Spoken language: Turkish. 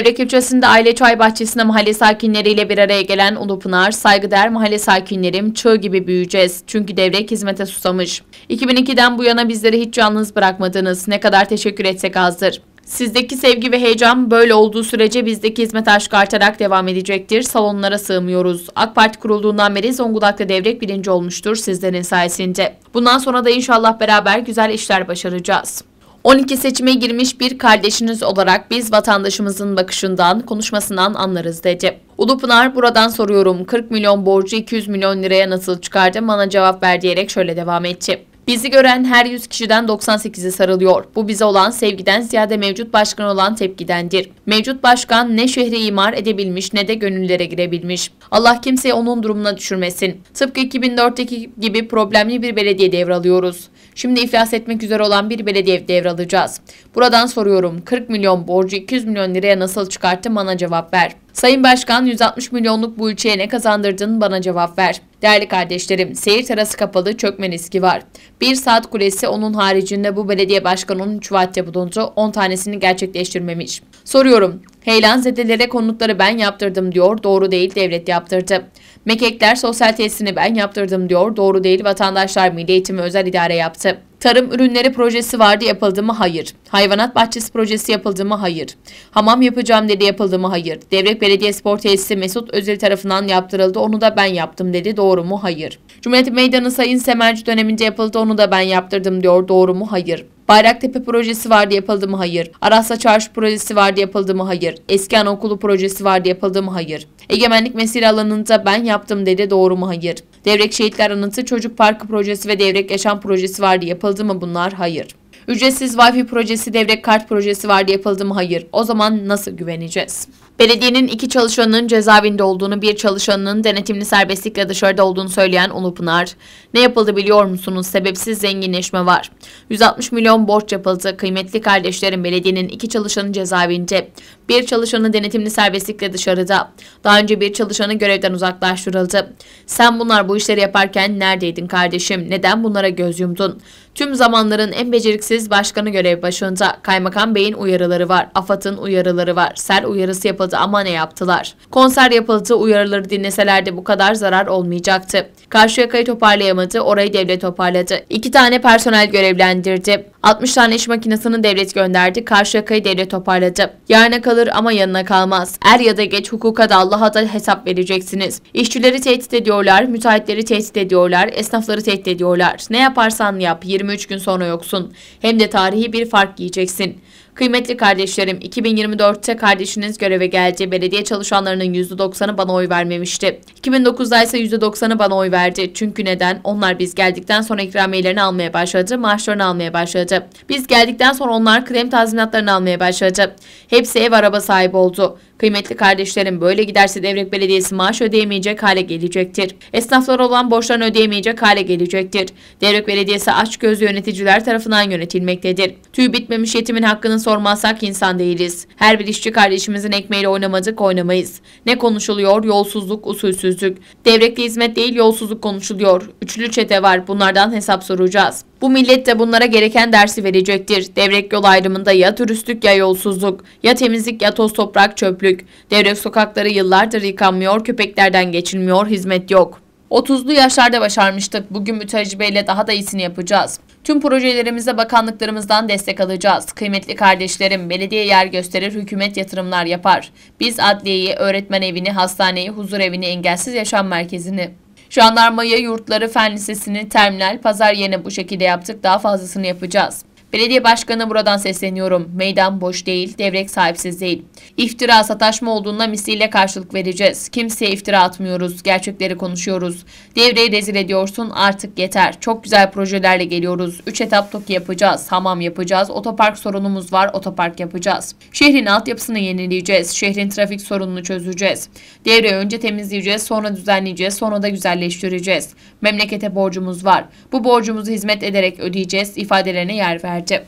köşesinde Aile Çay Bahçesi'nde mahalle sakinleriyle bir araya gelen Ulupınar, saygıdeğer mahalle sakinlerim çığ gibi büyüyeceğiz. Çünkü devrek hizmete susamış. 2002'den bu yana bizleri hiç yalnız bırakmadınız. Ne kadar teşekkür etsek azdır. Sizdeki sevgi ve heyecan böyle olduğu sürece bizdeki hizmet aşkı artarak devam edecektir. Salonlara sığmıyoruz. AK Parti kurulduğundan beri Zonguldak'ta devrek birinci olmuştur sizlerin sayesinde. Bundan sonra da inşallah beraber güzel işler başaracağız. 12 seçime girmiş bir kardeşiniz olarak biz vatandaşımızın bakışından, konuşmasından anlarız dedi. Ulupınar buradan soruyorum 40 milyon borcu 200 milyon liraya nasıl çıkardı bana cevap ver diyerek şöyle devam etti. Bizi gören her 100 kişiden 98'i sarılıyor. Bu bize olan sevgiden ziyade mevcut başkan olan tepkidendir. Mevcut başkan ne şehri imar edebilmiş ne de gönüllere girebilmiş. Allah kimseyi onun durumuna düşürmesin. Tıpkı 2004'teki gibi problemli bir belediye devralıyoruz. Şimdi iflas etmek üzere olan bir belediye devralacağız. Buradan soruyorum 40 milyon borcu 200 milyon liraya nasıl çıkarttı bana cevap ver. Sayın Başkan 160 milyonluk bu ülkeye ne kazandırdın bana cevap ver. Değerli kardeşlerim, seyir terası kapalı çökme riski var. Bir saat kulesi onun haricinde bu belediye başkanının 3 vaatte bulundu, 10 tanesini gerçekleştirmemiş. Soruyorum, Heylan zedelere konutları ben yaptırdım diyor, doğru değil devlet yaptırdı. Mekekler sosyal tesisini ben yaptırdım diyor, doğru değil vatandaşlar milli eğitimi özel idare yaptı. Tarım ürünleri projesi vardı yapıldı mı? Hayır. Hayvanat bahçesi projesi yapıldı mı? Hayır. Hamam yapacağım dedi yapıldı mı? Hayır. Devrek Belediye Spor Tesisi Mesut Özil tarafından yaptırıldı. Onu da ben yaptım dedi. Doğru mu? Hayır. Cumhuriyet Meydanı Sayın Semerci döneminde yapıldı. Onu da ben yaptırdım diyor. Doğru mu? Hayır. Bayraktepe projesi vardı yapıldı mı? Hayır. Arasla Çarşı projesi vardı yapıldı mı? Hayır. Eski Anokulu projesi vardı yapıldı mı? Hayır. Egemenlik mesire alanında ben yaptım dedi. Doğru mu? Hayır. Devrek Şehitler Anıtı Çocuk Parkı Projesi ve Devrek Yaşam Projesi vardı. Yapıldı mı bunlar? Hayır. Ücretsiz Wi-Fi projesi, devre kart projesi vardı yapıldı mı? Hayır. O zaman nasıl güveneceğiz? Belediyenin iki çalışanının cezaevinde olduğunu, bir çalışanının denetimli serbestlikle dışarıda olduğunu söyleyen Ulupınar, ne yapıldı biliyor musunuz? Sebepsiz zenginleşme var. 160 milyon borç yapıldı. Kıymetli kardeşlerim belediyenin iki çalışanı cezaevinde, bir çalışanı denetimli serbestlikle dışarıda. Daha önce bir çalışanı görevden uzaklaştırıldı. Sen bunlar bu işleri yaparken neredeydin kardeşim? Neden bunlara göz yumdun? Tüm zamanların en beceriksiz başkanı görev başında. Kaymakam Bey'in uyarıları var, AFAD'ın uyarıları var. Sel uyarısı yapıldı ama ne yaptılar? Konser yapıldı, uyarıları dinleselerdi bu kadar zarar olmayacaktı. Karşıyaka'yı toparlayamadı, orayı devlet toparladı. İki tane personel görevlendirdi. 60 tane iş makinesini devlet gönderdi. Karşıyaka'yı devlet toparladı. Yarına kalır ama yanına kalmaz. Er ya da geç hukuka da Allah'a da hesap vereceksiniz. İşçileri tehdit ediyorlar, müteahhitleri tehdit ediyorlar, esnafları tehdit ediyorlar. Ne yaparsan yap 23 gün sonra yoksun. Hem de tarihi bir fark giyeceksin. Kıymetli kardeşlerim, 2024'te kardeşiniz göreve geldi. Belediye çalışanlarının %90'ı bana oy vermemişti. 2009'da ise %90'ı bana oy verdi. Çünkü neden? Onlar biz geldikten sonra ikramiyelerini almaya başladı, maaşlarını almaya başladı. Biz geldikten sonra onlar krem tazminatlarını almaya başladı. Hepsi ev araba sahibi oldu. Kıymetli kardeşlerim böyle giderse Devrek Belediyesi maaş ödeyemeyecek hale gelecektir. Esnaflar olan borçlarını ödeyemeyecek hale gelecektir. Devrek Belediyesi açgözlü yöneticiler tarafından yönetilmektedir. Tüy bitmemiş yetimin hakkının sormazsak insan değiliz. Her bir işçi kardeşimizin ekmeğiyle oynamadık oynamayız. Ne konuşuluyor? Yolsuzluk, usulsüzlük. Devrekli hizmet değil yolsuzluk konuşuluyor. Üçlü çete var bunlardan hesap soracağız. Bu millet de bunlara gereken dersi verecektir. Devrek yol ayrımında ya dürüstlük ya yolsuzluk, ya temizlik ya toz toprak çöplük. Devrek sokakları yıllardır yıkanmıyor, köpeklerden geçilmiyor, hizmet yok. 30'lu yaşlarda başarmıştık. Bugün bu tecrübeyle daha da iyisini yapacağız. Tüm projelerimize bakanlıklarımızdan destek alacağız. Kıymetli kardeşlerim, belediye yer gösterir, hükümet yatırımlar yapar. Biz adliyeyi, öğretmen evini, hastaneyi, huzur evini, engelsiz yaşam merkezini, jandarmayı, yurtları, fen lisesini, terminal, pazar yerine bu şekilde yaptık. Daha fazlasını yapacağız. Belediye başkanı buradan sesleniyorum. Meydan boş değil, devrek sahipsiz değil. İftira sataşma olduğunda misliyle karşılık vereceğiz. Kimseye iftira atmıyoruz, gerçekleri konuşuyoruz. Devreyi rezil ediyorsun artık yeter. Çok güzel projelerle geliyoruz. 3 etap TOKİ yapacağız, hamam yapacağız, otopark sorunumuz var, otopark yapacağız. Şehrin altyapısını yenileyeceğiz, şehrin trafik sorununu çözeceğiz. Devreyi önce temizleyeceğiz, sonra düzenleyeceğiz, sonra da güzelleştireceğiz. Memlekete borcumuz var. Bu borcumuzu hizmet ederek ödeyeceğiz, ifadelerine yer vereceğiz. tip